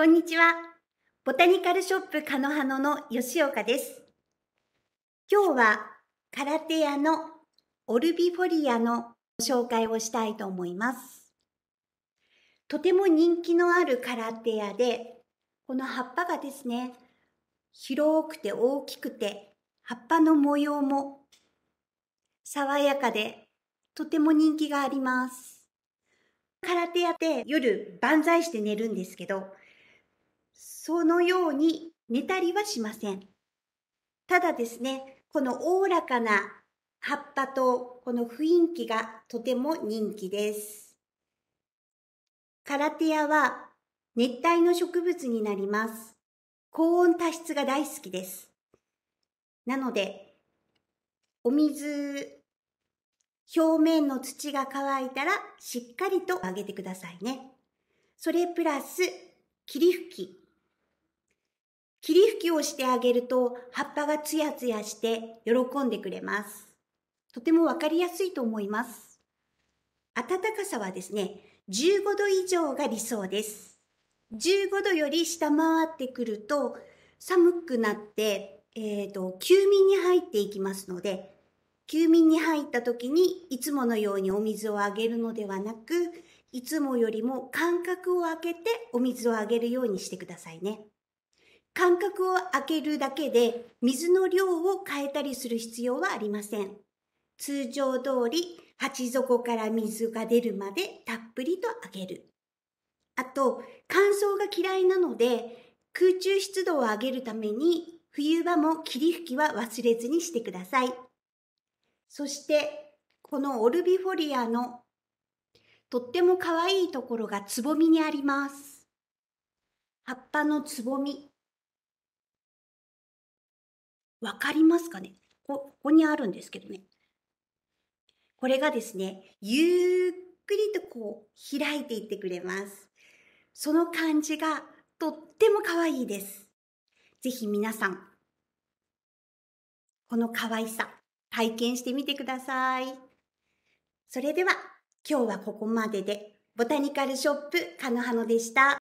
こんにちは。ボタニカルショップカノハノの吉岡です。今日は空手屋のオルビフォリアの紹介をしたいと思います。とても人気のある空手屋で、この葉っぱがですね、広くて大きくて、葉っぱの模様も爽やかで、とても人気があります。空手屋って夜万歳して寝るんですけど、そのように寝たりはしません。ただですね、このおおらかな葉っぱとこの雰囲気がとても人気です。カラテアは熱帯の植物になります。高温多湿が大好きです。なので、お水、表面の土が乾いたらしっかりとあげてくださいね。それプラス、霧吹き。霧吹きをしてあげると葉っぱがツヤツヤして喜んでくれます。とてもわかりやすいと思います。暖かさはですね、15度以上が理想です。15度より下回ってくると寒くなって、えっ、ー、と、休眠に入っていきますので、休眠に入った時にいつものようにお水をあげるのではなく、いつもよりも間隔を空けてお水をあげるようにしてくださいね。間隔を空けるだけで水の量を変えたりする必要はありません。通常通り鉢底から水が出るまでたっぷりとあげる。あと、乾燥が嫌いなので空中湿度を上げるために冬場も霧吹きは忘れずにしてください。そして、このオルビフォリアのとっても可愛いところがつぼみにあります。葉っぱのつぼみ。分かりますかねここにあるんですけどね。これがですね、ゆっくりとこう開いていってくれます。その感じがとっても可愛いです。ぜひ皆さん、この可愛さ体験してみてください。それでは今日はここまでで、ボタニカルショップかのはのでした。